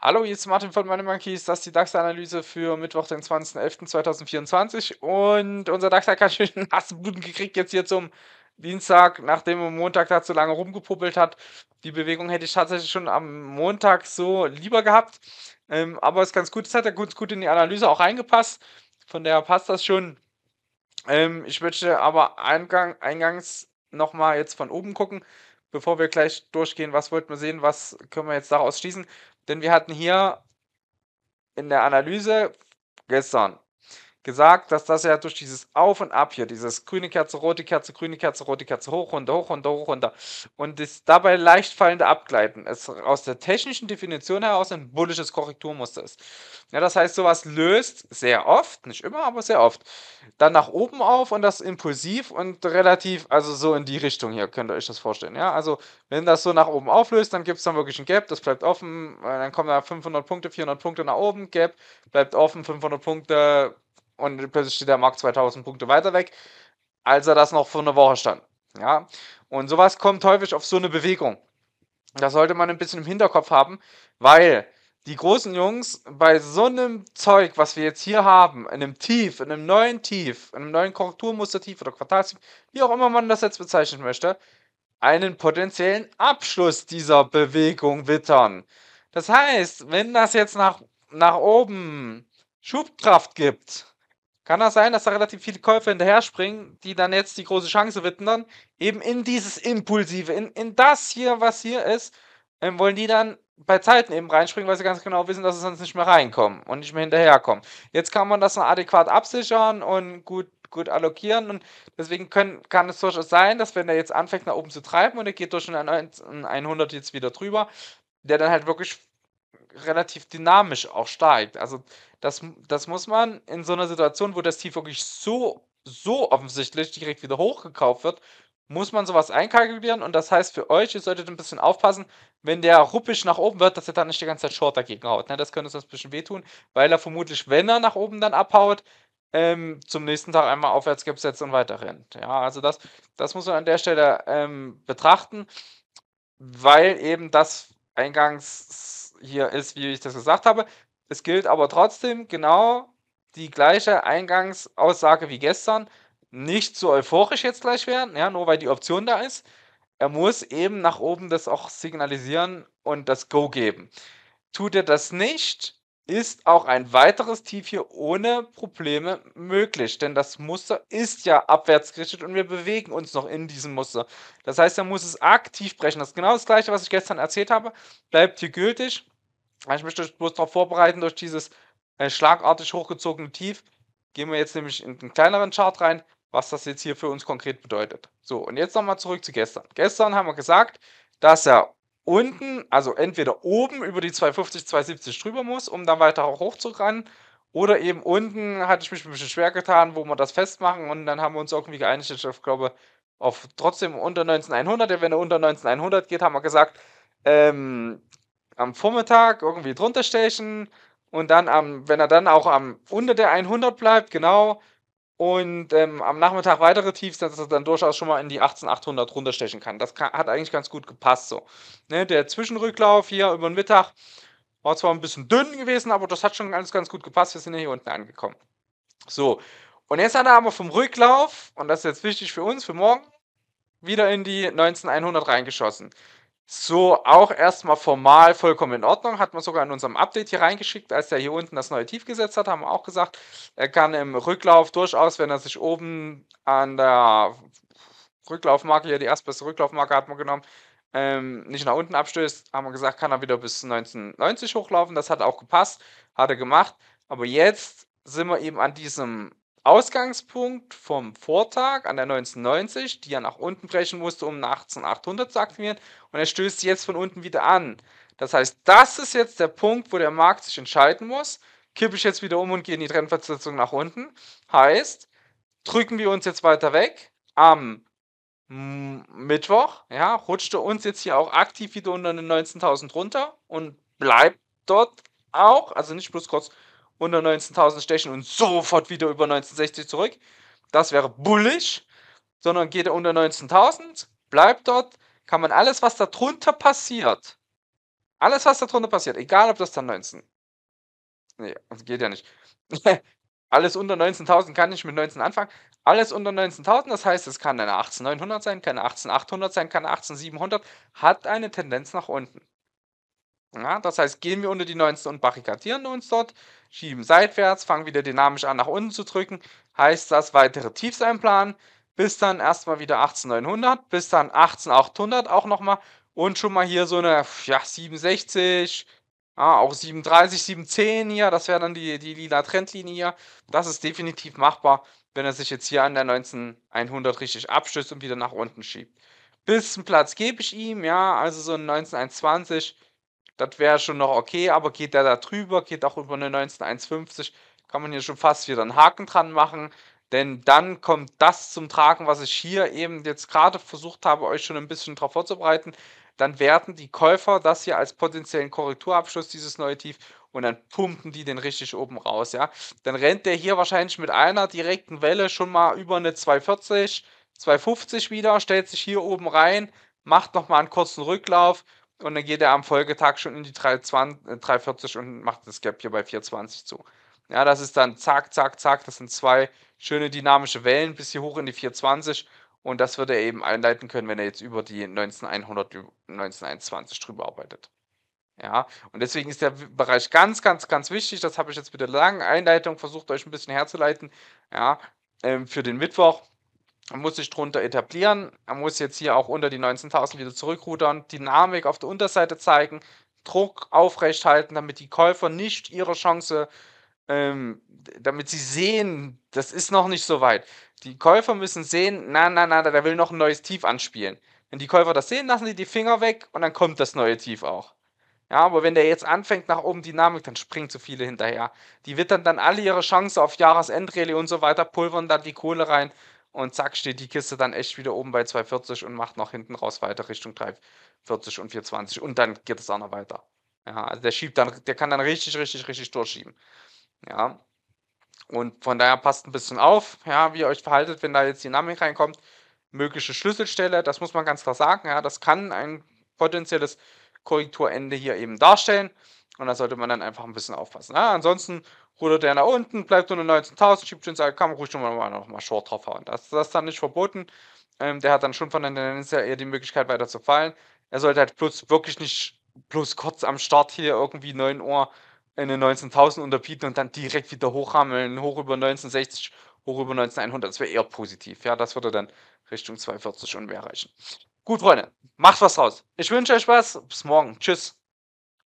Hallo, hier ist Martin von Money Monkeys. Das ist die DAX-Analyse für Mittwoch, den 20.11.2024. Und unser DAX hat ganz schön Hassbuden gekriegt jetzt hier zum Dienstag, nachdem er Montag da zu lange rumgepuppelt hat. Die Bewegung hätte ich tatsächlich schon am Montag so lieber gehabt. Ähm, aber ist ganz gut. Es hat ja ganz gut in die Analyse auch reingepasst. Von daher passt das schon. Ähm, ich möchte aber eingang, eingangs nochmal jetzt von oben gucken, bevor wir gleich durchgehen, was wollten wir sehen, was können wir jetzt daraus schließen? Denn wir hatten hier in der Analyse gestern gesagt, dass das ja durch dieses Auf und Ab hier, dieses grüne Kerze, rote Kerze, grüne Kerze, rote Kerze, hoch, runter, hoch, runter, hoch, runter und das dabei leicht fallende Abgleiten es aus der technischen Definition heraus ein bullisches Korrekturmuster ist. Ja, das heißt, sowas löst sehr oft, nicht immer, aber sehr oft, dann nach oben auf und das impulsiv und relativ, also so in die Richtung hier, könnt ihr euch das vorstellen. Ja, also wenn das so nach oben auflöst, dann gibt es dann wirklich ein Gap, das bleibt offen, dann kommen da 500 Punkte, 400 Punkte nach oben, Gap bleibt offen, 500 Punkte, und plötzlich steht der Markt 2000 Punkte weiter weg, als er das noch vor einer Woche stand. Ja, und sowas kommt häufig auf so eine Bewegung. Das sollte man ein bisschen im Hinterkopf haben, weil die großen Jungs bei so einem Zeug, was wir jetzt hier haben, in einem Tief, in einem neuen Tief, in einem neuen Korrekturmustertief oder Quartalstief, wie auch immer man das jetzt bezeichnen möchte, einen potenziellen Abschluss dieser Bewegung wittern. Das heißt, wenn das jetzt nach, nach oben Schubkraft gibt, kann das sein, dass da relativ viele Käufer hinterher springen, die dann jetzt die große Chance wittern, eben in dieses Impulsive, in, in das hier, was hier ist, ähm, wollen die dann bei Zeiten eben reinspringen, weil sie ganz genau wissen, dass sie sonst nicht mehr reinkommen und nicht mehr hinterherkommen. Jetzt kann man das noch adäquat absichern und gut, gut allokieren und deswegen können, kann es durchaus sein, dass wenn der jetzt anfängt nach oben zu treiben und er geht durch einen 100 jetzt wieder drüber, der dann halt wirklich relativ dynamisch auch steigt. Also das, das muss man in so einer Situation, wo das Tief wirklich so, so offensichtlich direkt wieder hochgekauft wird, muss man sowas einkalkulieren und das heißt für euch, ihr solltet ein bisschen aufpassen, wenn der ruppig nach oben wird, dass er dann nicht die ganze Zeit Short dagegen haut. Ne, das könnte uns ein bisschen wehtun, weil er vermutlich, wenn er nach oben dann abhaut, ähm, zum nächsten Tag einmal aufwärts setzt und weiter rennt. Ja, also das, das muss man an der Stelle ähm, betrachten, weil eben das eingangs hier ist, wie ich das gesagt habe. Es gilt aber trotzdem genau die gleiche Eingangsaussage wie gestern. Nicht zu so euphorisch jetzt gleich werden, ja, nur weil die Option da ist. Er muss eben nach oben das auch signalisieren und das Go geben. Tut er das nicht, ist auch ein weiteres Tief hier ohne Probleme möglich, denn das Muster ist ja abwärts gerichtet und wir bewegen uns noch in diesem Muster. Das heißt, er muss es aktiv brechen. Das ist genau das gleiche, was ich gestern erzählt habe, bleibt hier gültig. Ich möchte euch bloß darauf vorbereiten, durch dieses äh, schlagartig hochgezogene Tief gehen wir jetzt nämlich in den kleineren Chart rein, was das jetzt hier für uns konkret bedeutet. So, und jetzt nochmal zurück zu gestern. Gestern haben wir gesagt, dass er unten, also entweder oben über die 250, 270 drüber muss, um dann weiter hoch zu rennen, oder eben unten hatte ich mich ein bisschen schwer getan, wo wir das festmachen und dann haben wir uns irgendwie geeinigt, ich glaube, auf trotzdem unter 19100, denn wenn er unter 19100 geht, haben wir gesagt, ähm, am Vormittag irgendwie drunter stechen und dann am, wenn er dann auch am unter der 100 bleibt, genau, und ähm, am Nachmittag weitere Tiefs, dass er dann durchaus schon mal in die 18800 runterstechen kann. Das kann, hat eigentlich ganz gut gepasst so. Ne, der Zwischenrücklauf hier über den Mittag war zwar ein bisschen dünn gewesen, aber das hat schon alles ganz gut gepasst. Wir sind ja hier unten angekommen. So, und jetzt hat er aber vom Rücklauf, und das ist jetzt wichtig für uns, für morgen, wieder in die 19100 reingeschossen. So, auch erstmal formal vollkommen in Ordnung. Hat man sogar in unserem Update hier reingeschickt, als der hier unten das neue Tief gesetzt hat, haben wir auch gesagt, er kann im Rücklauf durchaus, wenn er sich oben an der Rücklaufmarke, hier die erstbeste Rücklaufmarke hat man genommen, ähm, nicht nach unten abstößt, haben wir gesagt, kann er wieder bis 1990 hochlaufen. Das hat auch gepasst, hat er gemacht. Aber jetzt sind wir eben an diesem Ausgangspunkt vom Vortag an der 1990, die er nach unten brechen musste, um 18800 zu aktivieren. Und er stößt jetzt von unten wieder an. Das heißt, das ist jetzt der Punkt, wo der Markt sich entscheiden muss. Kippe ich jetzt wieder um und gehe in die Trendversetzung nach unten. Heißt, drücken wir uns jetzt weiter weg. Am Mittwoch ja, er uns jetzt hier auch aktiv wieder unter den 19.000 runter und bleibt dort auch, also nicht bloß kurz unter 19.000 stechen und sofort wieder über 1960 zurück. Das wäre bullisch, sondern geht er unter 19.000, bleibt dort, kann man alles, was darunter passiert, alles, was darunter passiert, egal ob das dann 19. Nee, das geht ja nicht. alles unter 19.000 kann ich mit 19 anfangen. Alles unter 19.000, das heißt, es kann eine 18.900 sein, keine 18.800 sein, keine 18.700, hat eine Tendenz nach unten. Ja, das heißt, gehen wir unter die 19 und barrikadieren uns dort, schieben seitwärts, fangen wieder dynamisch an, nach unten zu drücken. Heißt das, weitere Tiefs einplanen, bis dann erstmal wieder 18900, bis dann 18800 auch nochmal und schon mal hier so eine ja, 67, ja, auch 37, 710 hier, das wäre dann die, die lila Trendlinie hier. Das ist definitiv machbar, wenn er sich jetzt hier an der 19100 richtig abstößt und wieder nach unten schiebt. Bisschen Platz gebe ich ihm, ja, also so ein 19120 das wäre schon noch okay, aber geht der da drüber, geht auch über eine 19150, kann man hier schon fast wieder einen Haken dran machen. Denn dann kommt das zum Tragen, was ich hier eben jetzt gerade versucht habe, euch schon ein bisschen darauf vorzubereiten. Dann werten die Käufer das hier als potenziellen Korrekturabschluss, dieses neue Tief, und dann pumpen die den richtig oben raus, ja. Dann rennt der hier wahrscheinlich mit einer direkten Welle schon mal über eine 240, 250 wieder, stellt sich hier oben rein, macht nochmal einen kurzen Rücklauf und dann geht er am Folgetag schon in die 340 äh, und macht das Gap hier bei 420 zu. Ja, das ist dann zack, zack, zack. Das sind zwei schöne dynamische Wellen bis hier hoch in die 420. Und das wird er eben einleiten können, wenn er jetzt über die 19100, 19120 drüber arbeitet. Ja, und deswegen ist der Bereich ganz, ganz, ganz wichtig. Das habe ich jetzt mit der langen Einleitung versucht, euch ein bisschen herzuleiten. Ja, ähm, für den Mittwoch. Er muss sich drunter etablieren. Er muss jetzt hier auch unter die 19.000 wieder zurückrudern, Dynamik auf der Unterseite zeigen, Druck aufrecht halten, damit die Käufer nicht ihre Chance, ähm, damit sie sehen, das ist noch nicht so weit. Die Käufer müssen sehen, na, na, na, der will noch ein neues Tief anspielen. Wenn die Käufer das sehen, lassen sie die Finger weg und dann kommt das neue Tief auch. Ja, aber wenn der jetzt anfängt nach oben Dynamik, dann springen zu viele hinterher. Die wittern dann alle ihre Chance auf Jahresendrally und so weiter, pulvern dann die Kohle rein und zack, steht die Kiste dann echt wieder oben bei 240 und macht noch hinten raus weiter Richtung 340 und 420. Und dann geht es auch noch weiter. Ja, also der schiebt dann, der kann dann richtig, richtig, richtig durchschieben. Ja. Und von daher passt ein bisschen auf, ja, wie ihr euch verhaltet, wenn da jetzt Dynamik reinkommt. Mögliche Schlüsselstelle, das muss man ganz klar sagen, ja, das kann ein potenzielles Korrekturende hier eben darstellen. Und da sollte man dann einfach ein bisschen aufpassen. Ja, ne? ansonsten rudert er nach unten, bleibt nur 19.000, schiebt ins kann ruhig nochmal noch mal Short draufhauen. Das, das ist dann nicht verboten. Ähm, der hat dann schon von der Tendenz eher die Möglichkeit weiter zu fallen. Er sollte halt bloß wirklich nicht bloß kurz am Start hier irgendwie 9 Uhr in den 19.000 unterbieten und dann direkt wieder hochrammeln, hoch über 1960, hoch über 1900. Das wäre eher positiv. Ja, das würde dann Richtung 240 und mehr erreichen. Gut, Freunde, macht was draus. Ich wünsche euch was. Bis morgen. Tschüss.